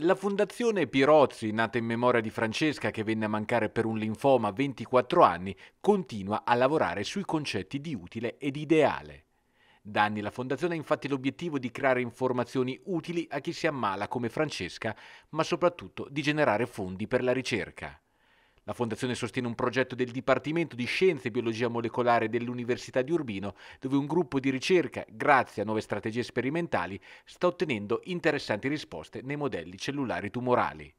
La Fondazione Pirozzi, nata in memoria di Francesca che venne a mancare per un linfoma a 24 anni, continua a lavorare sui concetti di utile ed ideale. Da anni la Fondazione ha infatti l'obiettivo di creare informazioni utili a chi si ammala come Francesca, ma soprattutto di generare fondi per la ricerca. La Fondazione sostiene un progetto del Dipartimento di Scienze e Biologia Molecolare dell'Università di Urbino, dove un gruppo di ricerca, grazie a nuove strategie sperimentali, sta ottenendo interessanti risposte nei modelli cellulari tumorali.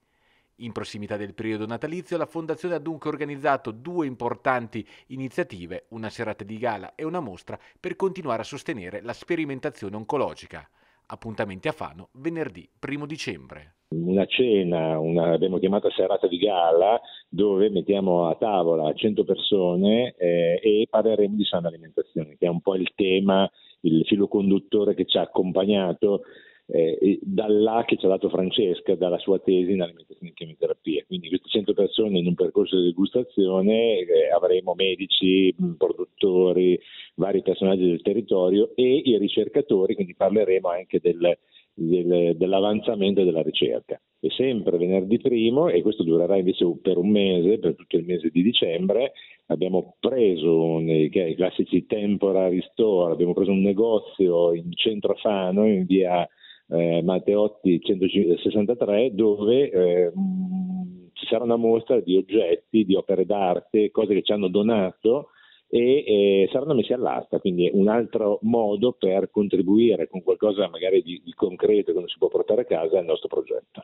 In prossimità del periodo natalizio la Fondazione ha dunque organizzato due importanti iniziative, una serata di gala e una mostra, per continuare a sostenere la sperimentazione oncologica. Appuntamenti a Fano venerdì 1 dicembre una cena, una, abbiamo chiamato serata di gala, dove mettiamo a tavola 100 persone eh, e parleremo di sana alimentazione, che è un po' il tema, il filo conduttore che ci ha accompagnato eh, da là che ci ha dato Francesca dalla sua tesi in alimentazione e chemioterapia. Quindi queste 100 persone in un percorso di degustazione eh, avremo medici, mm. produttori, vari personaggi del territorio e i ricercatori, quindi parleremo anche del del, dell'avanzamento della ricerca. E sempre venerdì primo, e questo durerà invece per un mese, per tutto il mese di dicembre, abbiamo preso nei classici temporary store, abbiamo preso un negozio in centro Fano, in via eh, Matteotti 163, dove eh, mm, ci sarà una mostra di oggetti, di opere d'arte, cose che ci hanno donato e eh, saranno messi all'asta, quindi un altro modo per contribuire con qualcosa magari di, di concreto che non si può portare a casa al nostro progetto.